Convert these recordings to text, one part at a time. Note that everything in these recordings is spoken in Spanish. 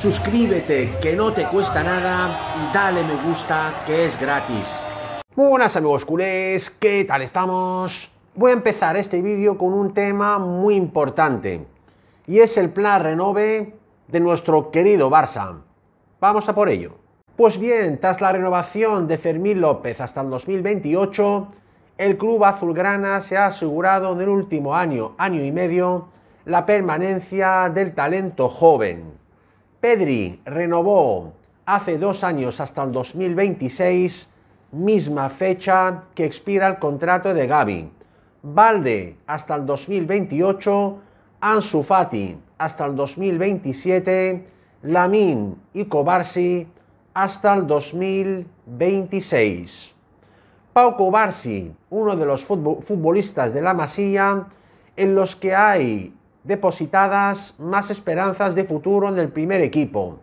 suscríbete que no te cuesta nada y dale me gusta que es gratis. Buenas amigos culés, ¿qué tal estamos? Voy a empezar este vídeo con un tema muy importante y es el plan renove de nuestro querido Barça. Vamos a por ello. Pues bien, tras la renovación de Fermín López hasta el 2028, el club azulgrana se ha asegurado en el último año, año y medio, la permanencia del talento joven. Pedri renovó hace dos años hasta el 2026, misma fecha que expira el contrato de Gaby. Valde hasta el 2028, Ansu Fati hasta el 2027, Lamin y Cobarsi hasta el 2026. Pau Cobarsi, uno de los futbolistas de la Masía, en los que hay depositadas más esperanzas de futuro en el primer equipo.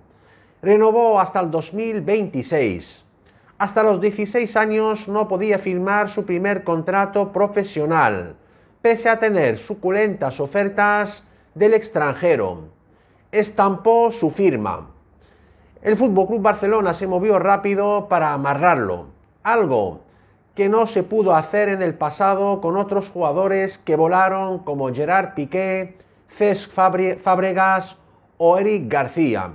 Renovó hasta el 2026. Hasta los 16 años no podía firmar su primer contrato profesional, pese a tener suculentas ofertas del extranjero. Estampó su firma. El FC Barcelona se movió rápido para amarrarlo, algo que no se pudo hacer en el pasado con otros jugadores que volaron como Gerard Piqué Cesc Fabregas o Eric García.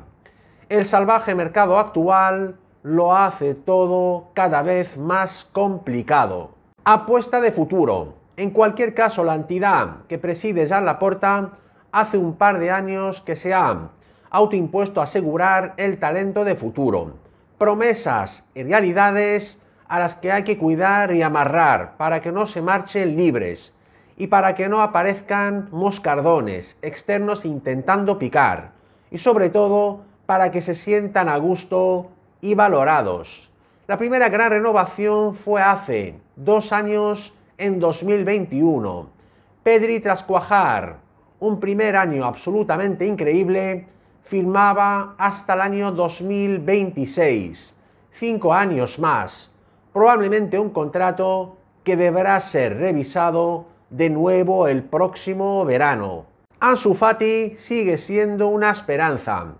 El salvaje mercado actual lo hace todo cada vez más complicado. Apuesta de futuro. En cualquier caso, la entidad que preside Jean Laporta hace un par de años que se ha autoimpuesto a asegurar el talento de futuro. Promesas y realidades a las que hay que cuidar y amarrar para que no se marchen libres y para que no aparezcan moscardones externos intentando picar y sobre todo para que se sientan a gusto y valorados. La primera gran renovación fue hace dos años en 2021. Pedri tras cuajar un primer año absolutamente increíble, firmaba hasta el año 2026, cinco años más, probablemente un contrato que deberá ser revisado de nuevo el próximo verano. Ansu Fati sigue siendo una esperanza.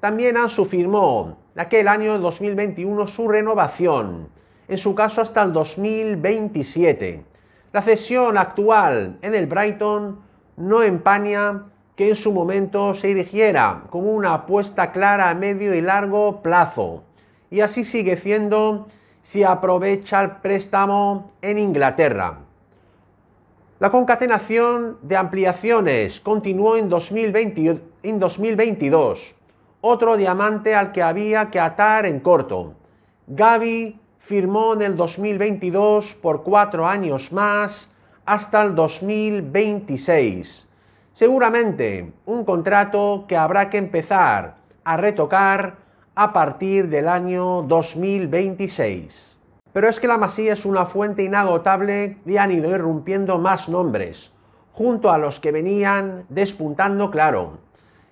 También Ansu firmó aquel año 2021 su renovación, en su caso hasta el 2027. La cesión actual en el Brighton no empaña que en su momento se dirigiera como una apuesta clara a medio y largo plazo. Y así sigue siendo si aprovecha el préstamo en Inglaterra. La concatenación de ampliaciones continuó en, 2022, otro diamante al que había que atar en corto. Gaby firmó en el 2022 por cuatro años más hasta el 2026. Seguramente un contrato que habrá que empezar a retocar a partir del año 2026. Pero es que la Masía es una fuente inagotable y han ido irrumpiendo más nombres, junto a los que venían despuntando claro.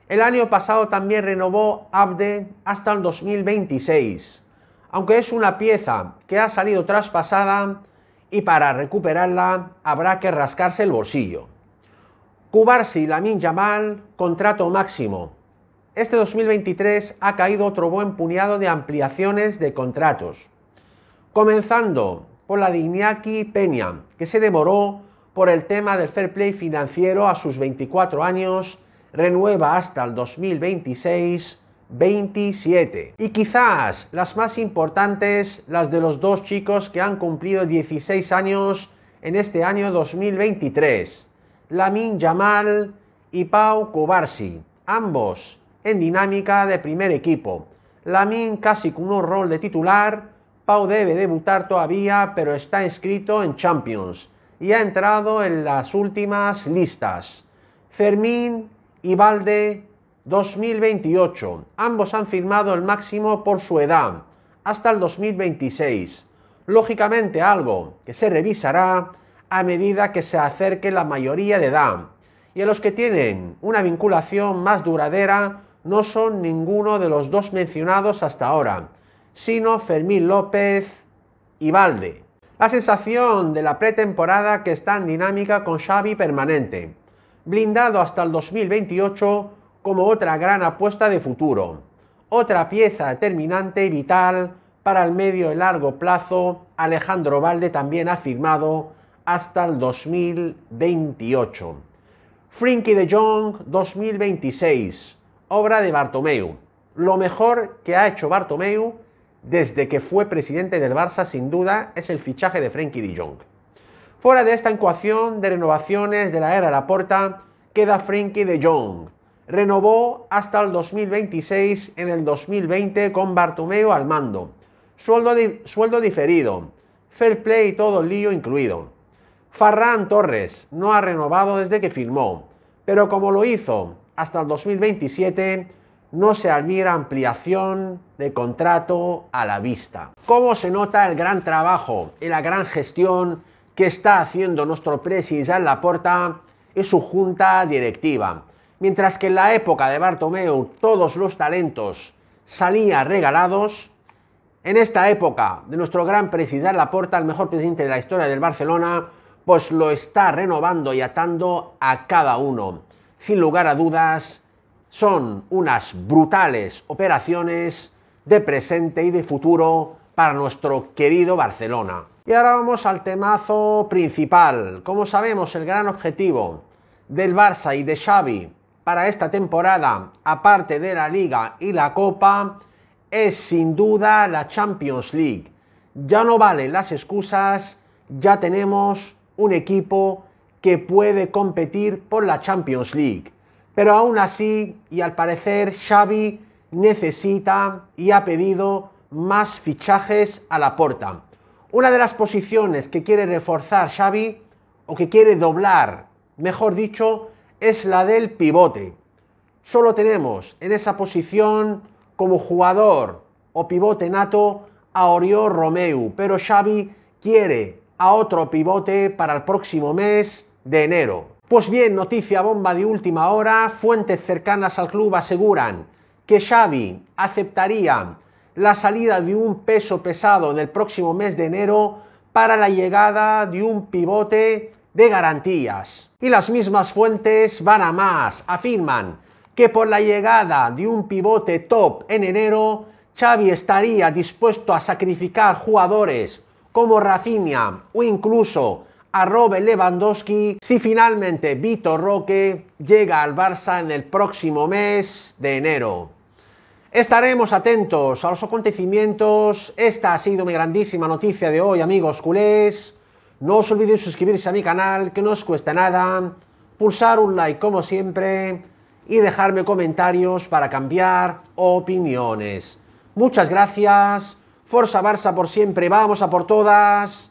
El año pasado también renovó Abde hasta el 2026, aunque es una pieza que ha salido traspasada y para recuperarla habrá que rascarse el bolsillo. Cubarsi Lamin Yamal, contrato máximo. Este 2023 ha caído otro buen puñado de ampliaciones de contratos. Comenzando por la de Iñaki Peña, que se demoró por el tema del fair play financiero a sus 24 años, renueva hasta el 2026. 27. Y quizás las más importantes, las de los dos chicos que han cumplido 16 años en este año 2023, Lamin Yamal y Pau Cobarsi, ambos en dinámica de primer equipo. Lamin casi con un rol de titular, Pau debe debutar todavía, pero está inscrito en Champions y ha entrado en las últimas listas. Fermín y Valde 2028. Ambos han firmado el máximo por su edad, hasta el 2026. Lógicamente algo que se revisará a medida que se acerque la mayoría de edad. Y a los que tienen una vinculación más duradera no son ninguno de los dos mencionados hasta ahora, sino Fermín López y Valde. La sensación de la pretemporada que está en dinámica con Xavi permanente, blindado hasta el 2028 como otra gran apuesta de futuro, otra pieza determinante y vital para el medio y largo plazo, Alejandro Valde también ha firmado hasta el 2028. Frinky de Jong 2026, obra de Bartomeu. Lo mejor que ha hecho Bartomeu desde que fue presidente del Barça, sin duda, es el fichaje de Frenkie de Jong. Fuera de esta ecuación de renovaciones de la era Laporta, queda Frenkie de Jong. Renovó hasta el 2026 en el 2020 con Bartomeu al mando. Sueldo, sueldo diferido, fair play y todo el lío incluido. Farran Torres no ha renovado desde que firmó, pero como lo hizo hasta el 2027, no se admira ampliación de contrato a la vista. ¿Cómo se nota el gran trabajo y la gran gestión que está haciendo nuestro en la Laporta y su junta directiva? Mientras que en la época de Bartomeu todos los talentos salían regalados, en esta época de nuestro gran en la Laporta, el mejor presidente de la historia del Barcelona, pues lo está renovando y atando a cada uno. Sin lugar a dudas, son unas brutales operaciones de presente y de futuro para nuestro querido Barcelona. Y ahora vamos al temazo principal. Como sabemos, el gran objetivo del Barça y de Xavi para esta temporada, aparte de la Liga y la Copa, es sin duda la Champions League. Ya no valen las excusas, ya tenemos un equipo que puede competir por la Champions League. Pero aún así, y al parecer, Xavi necesita y ha pedido más fichajes a la porta. Una de las posiciones que quiere reforzar Xavi, o que quiere doblar, mejor dicho, es la del pivote. Solo tenemos en esa posición como jugador o pivote nato a Oriol Romeu, pero Xavi quiere a otro pivote para el próximo mes de enero. Pues bien, noticia bomba de última hora, fuentes cercanas al club aseguran que Xavi aceptaría la salida de un peso pesado en el próximo mes de enero para la llegada de un pivote de garantías. Y las mismas fuentes van a más, afirman que por la llegada de un pivote top en enero, Xavi estaría dispuesto a sacrificar jugadores como Rafinha o incluso a Robert Lewandowski si finalmente Vitor Roque llega al Barça en el próximo mes de enero. Estaremos atentos a los acontecimientos. Esta ha sido mi grandísima noticia de hoy, amigos culés. No os olvidéis suscribirse a mi canal, que no os cuesta nada. Pulsar un like como siempre y dejarme comentarios para cambiar opiniones. Muchas gracias. Forza Barça por siempre. Vamos a por todas